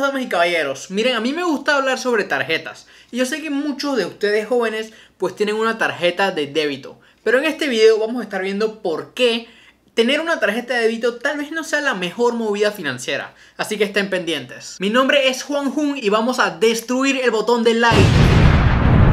damas y caballeros? Miren, a mí me gusta hablar sobre tarjetas. Y yo sé que muchos de ustedes jóvenes pues tienen una tarjeta de débito. Pero en este video vamos a estar viendo por qué tener una tarjeta de débito tal vez no sea la mejor movida financiera. Así que estén pendientes. Mi nombre es Juan Jun y vamos a destruir el botón de like.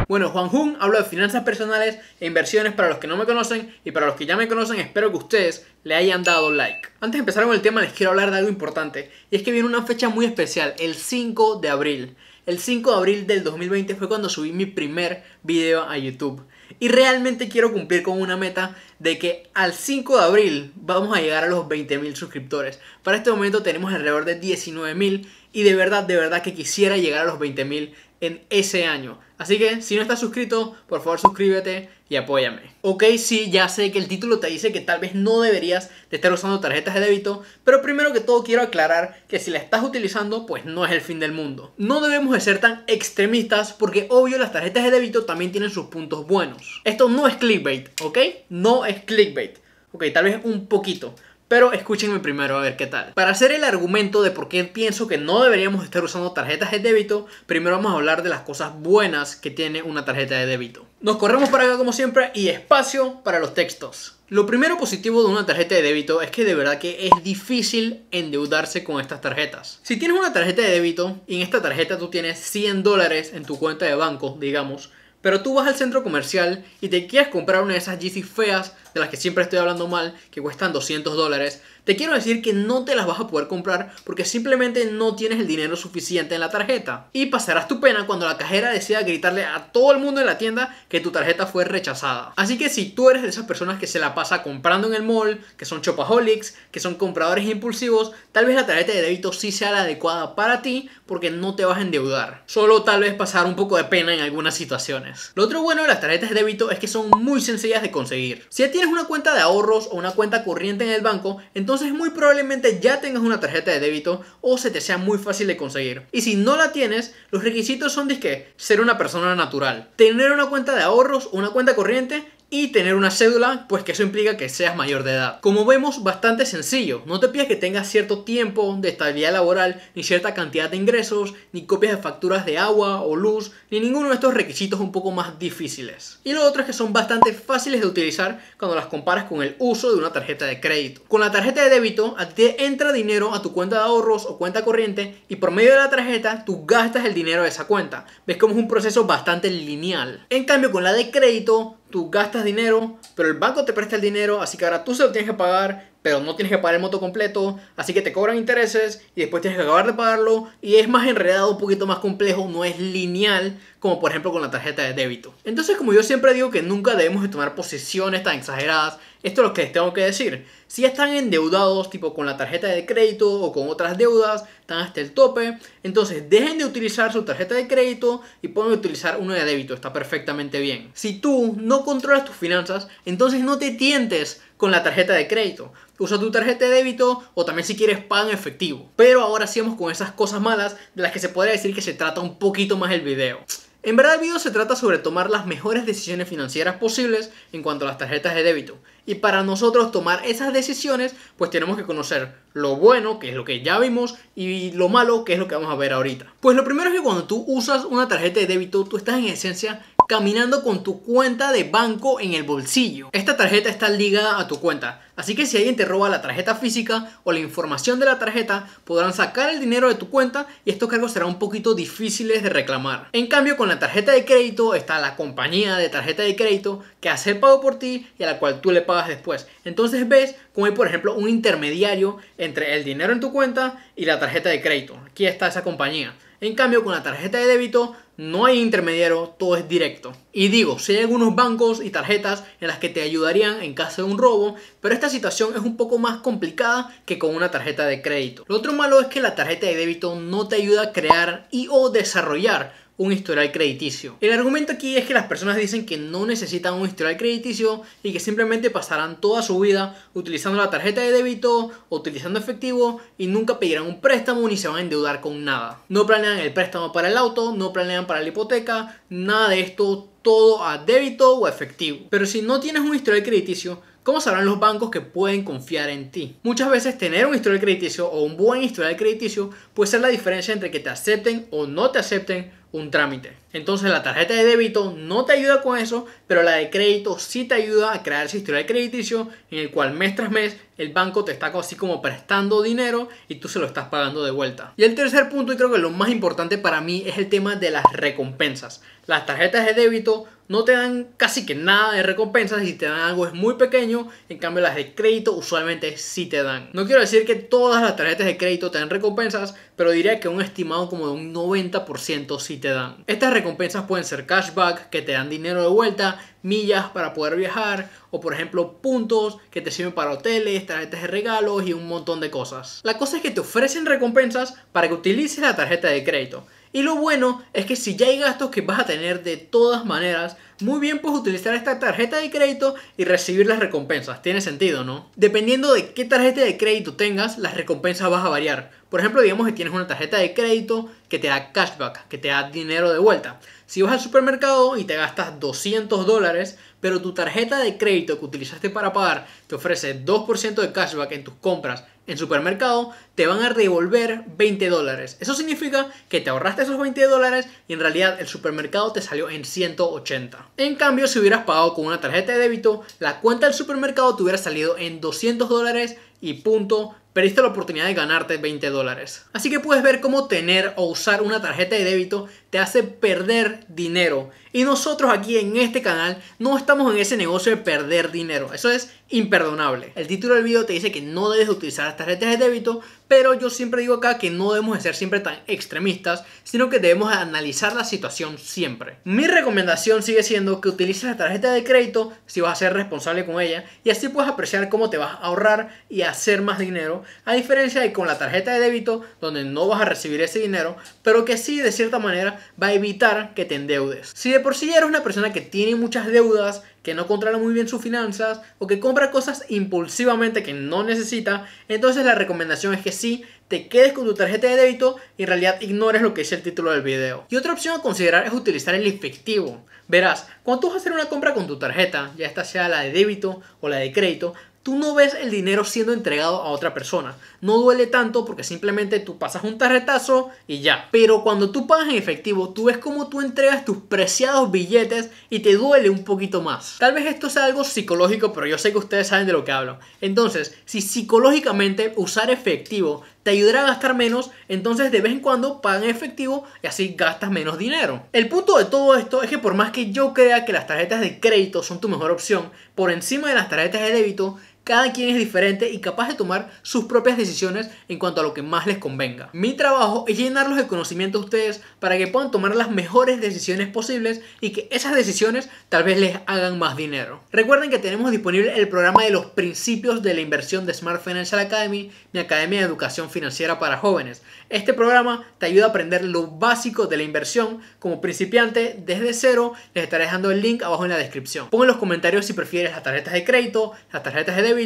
Bueno, Juan Jun habla de finanzas personales e inversiones para los que no me conocen y para los que ya me conocen espero que ustedes le hayan dado like. Antes de empezar con el tema les quiero hablar de algo importante y es que viene una fecha muy especial, el 5 de abril. El 5 de abril del 2020 fue cuando subí mi primer video a YouTube. Y realmente quiero cumplir con una meta de que al 5 de abril vamos a llegar a los 20.000 suscriptores. Para este momento tenemos alrededor de 19.000 y de verdad, de verdad que quisiera llegar a los 20.000 en ese año. Así que si no estás suscrito, por favor suscríbete y apóyame. Ok, sí, ya sé que el título te dice que tal vez no deberías de estar usando tarjetas de débito, pero primero que todo quiero aclarar que si la estás utilizando, pues no es el fin del mundo. No debemos de ser tan extremistas porque obvio las tarjetas de débito también tienen sus puntos buenos. Esto no es clickbait, ¿ok? No es clickbait. Ok, tal vez un poquito. Pero escúchenme primero a ver qué tal. Para hacer el argumento de por qué pienso que no deberíamos estar usando tarjetas de débito, primero vamos a hablar de las cosas buenas que tiene una tarjeta de débito. Nos corremos para acá como siempre y espacio para los textos. Lo primero positivo de una tarjeta de débito es que de verdad que es difícil endeudarse con estas tarjetas. Si tienes una tarjeta de débito y en esta tarjeta tú tienes 100 dólares en tu cuenta de banco, digamos, pero tú vas al centro comercial y te quieres comprar una de esas Yeezy feas las que siempre estoy hablando mal, que cuestan 200 dólares, te quiero decir que no te las vas a poder comprar porque simplemente no tienes el dinero suficiente en la tarjeta. Y pasarás tu pena cuando la cajera decida gritarle a todo el mundo en la tienda que tu tarjeta fue rechazada. Así que si tú eres de esas personas que se la pasa comprando en el mall, que son chopaholics, que son compradores impulsivos, tal vez la tarjeta de débito sí sea la adecuada para ti porque no te vas a endeudar. Solo tal vez pasar un poco de pena en algunas situaciones. Lo otro bueno de las tarjetas de débito es que son muy sencillas de conseguir. Si ya tienes una cuenta de ahorros o una cuenta corriente en el banco, entonces muy probablemente ya tengas una tarjeta de débito o se te sea muy fácil de conseguir. Y si no la tienes, los requisitos son que ser una persona natural, tener una cuenta de ahorros o una cuenta corriente y tener una cédula, pues que eso implica que seas mayor de edad. Como vemos, bastante sencillo. No te pides que tengas cierto tiempo de estabilidad laboral, ni cierta cantidad de ingresos, ni copias de facturas de agua o luz, ni ninguno de estos requisitos un poco más difíciles. Y lo otro es que son bastante fáciles de utilizar cuando las comparas con el uso de una tarjeta de crédito. Con la tarjeta de débito, a ti te entra dinero a tu cuenta de ahorros o cuenta corriente y por medio de la tarjeta tú gastas el dinero de esa cuenta. Ves como es un proceso bastante lineal. En cambio, con la de crédito, tú gastas dinero, pero el banco te presta el dinero, así que ahora tú se lo tienes que pagar pero no tienes que pagar el moto completo, así que te cobran intereses y después tienes que acabar de pagarlo y es más enredado, un poquito más complejo, no es lineal como por ejemplo con la tarjeta de débito. Entonces como yo siempre digo que nunca debemos de tomar posiciones tan exageradas, esto es lo que les tengo que decir. Si están endeudados tipo con la tarjeta de crédito o con otras deudas, están hasta el tope, entonces dejen de utilizar su tarjeta de crédito y pueden utilizar una de débito, está perfectamente bien. Si tú no controlas tus finanzas, entonces no te tientes con la tarjeta de crédito. Usa tu tarjeta de débito o también si quieres pago en efectivo. Pero ahora sí con esas cosas malas de las que se podría decir que se trata un poquito más el video. En verdad el video se trata sobre tomar las mejores decisiones financieras posibles en cuanto a las tarjetas de débito. Y para nosotros tomar esas decisiones, pues tenemos que conocer lo bueno, que es lo que ya vimos, y lo malo, que es lo que vamos a ver ahorita. Pues lo primero es que cuando tú usas una tarjeta de débito, tú estás en esencia caminando con tu cuenta de banco en el bolsillo. Esta tarjeta está ligada a tu cuenta, así que si alguien te roba la tarjeta física o la información de la tarjeta, podrán sacar el dinero de tu cuenta y estos cargos serán un poquito difíciles de reclamar. En cambio, con la tarjeta de crédito está la compañía de tarjeta de crédito que hace el pago por ti y a la cual tú le pagas después. Entonces ves como hay, por ejemplo, un intermediario entre el dinero en tu cuenta y la tarjeta de crédito. Aquí está esa compañía. En cambio, con la tarjeta de débito no hay intermediario, todo es directo. Y digo, si hay algunos bancos y tarjetas en las que te ayudarían en caso de un robo, pero esta situación es un poco más complicada que con una tarjeta de crédito. Lo otro malo es que la tarjeta de débito no te ayuda a crear y o desarrollar un historial crediticio. El argumento aquí es que las personas dicen que no necesitan un historial crediticio y que simplemente pasarán toda su vida utilizando la tarjeta de débito, utilizando efectivo y nunca pedirán un préstamo ni se van a endeudar con nada. No planean el préstamo para el auto, no planean para la hipoteca, nada de esto, todo a débito o efectivo. Pero si no tienes un historial crediticio, ¿Cómo sabrán los bancos que pueden confiar en ti? Muchas veces tener un historial crediticio o un buen historial crediticio puede ser la diferencia entre que te acepten o no te acepten un trámite. Entonces la tarjeta de débito no te ayuda con eso, pero la de crédito sí te ayuda a crear ese historial crediticio en el cual mes tras mes el banco te está así como prestando dinero y tú se lo estás pagando de vuelta. Y el tercer punto y creo que lo más importante para mí es el tema de las recompensas. Las tarjetas de débito no te dan casi que nada de recompensas, si te dan algo es muy pequeño, en cambio las de crédito usualmente sí te dan. No quiero decir que todas las tarjetas de crédito te dan recompensas, pero diría que un estimado como de un 90% sí te dan. Estas recompensas pueden ser cashback, que te dan dinero de vuelta, millas para poder viajar o por ejemplo puntos que te sirven para hoteles, tarjetas de regalos y un montón de cosas. La cosa es que te ofrecen recompensas para que utilices la tarjeta de crédito. Y lo bueno es que si ya hay gastos que vas a tener de todas maneras, muy bien puedes utilizar esta tarjeta de crédito y recibir las recompensas. Tiene sentido, ¿no? Dependiendo de qué tarjeta de crédito tengas, las recompensas vas a variar. Por ejemplo, digamos que tienes una tarjeta de crédito que te da cashback, que te da dinero de vuelta. Si vas al supermercado y te gastas 200 dólares, pero tu tarjeta de crédito que utilizaste para pagar te ofrece 2% de cashback en tus compras en supermercado, te van a devolver 20 dólares. Eso significa que te ahorraste esos 20 dólares y en realidad el supermercado te salió en 180. En cambio, si hubieras pagado con una tarjeta de débito, la cuenta del supermercado te hubiera salido en 200 dólares y punto perdiste la oportunidad de ganarte 20 dólares. Así que puedes ver cómo tener o usar una tarjeta de débito te hace perder dinero. Y nosotros aquí en este canal no estamos en ese negocio de perder dinero. Eso es imperdonable. El título del video te dice que no debes utilizar las tarjetas de débito, pero yo siempre digo acá que no debemos de ser siempre tan extremistas, sino que debemos analizar la situación siempre. Mi recomendación sigue siendo que utilices la tarjeta de crédito si vas a ser responsable con ella y así puedes apreciar cómo te vas a ahorrar y hacer más dinero a diferencia de con la tarjeta de débito donde no vas a recibir ese dinero, pero que sí de cierta manera va a evitar que te endeudes. Si de por sí eres una persona que tiene muchas deudas, que no controla muy bien sus finanzas o que compra cosas impulsivamente que no necesita, entonces la recomendación es que sí te quedes con tu tarjeta de débito y en realidad ignores lo que dice el título del video. Y otra opción a considerar es utilizar el efectivo. Verás, cuando tú vas a hacer una compra con tu tarjeta, ya esta sea la de débito o la de crédito, tú no ves el dinero siendo entregado a otra persona. No duele tanto porque simplemente tú pasas un tarjetazo y ya. Pero cuando tú pagas en efectivo, tú ves como tú entregas tus preciados billetes y te duele un poquito más. Tal vez esto sea algo psicológico, pero yo sé que ustedes saben de lo que hablo. Entonces, si psicológicamente usar efectivo te ayudará a gastar menos, entonces de vez en cuando pagan en efectivo y así gastas menos dinero. El punto de todo esto es que por más que yo crea que las tarjetas de crédito son tu mejor opción, por encima de las tarjetas de débito, cada quien es diferente y capaz de tomar sus propias decisiones en cuanto a lo que más les convenga. Mi trabajo es llenarlos de conocimiento a ustedes para que puedan tomar las mejores decisiones posibles y que esas decisiones tal vez les hagan más dinero. Recuerden que tenemos disponible el programa de los principios de la inversión de Smart Financial Academy, mi academia de educación financiera para jóvenes. Este programa te ayuda a aprender lo básico de la inversión como principiante desde cero. Les estaré dejando el link abajo en la descripción. Pon en los comentarios si prefieres las tarjetas de crédito, las tarjetas de débito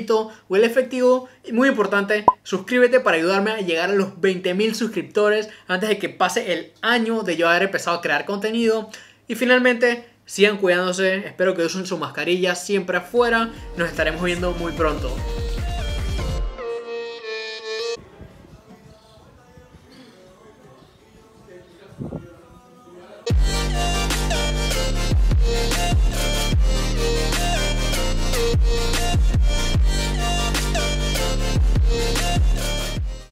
o el efectivo. Y muy importante, suscríbete para ayudarme a llegar a los 20.000 suscriptores antes de que pase el año de yo haber empezado a crear contenido. Y finalmente, sigan cuidándose, espero que usen su mascarilla siempre afuera. Nos estaremos viendo muy pronto.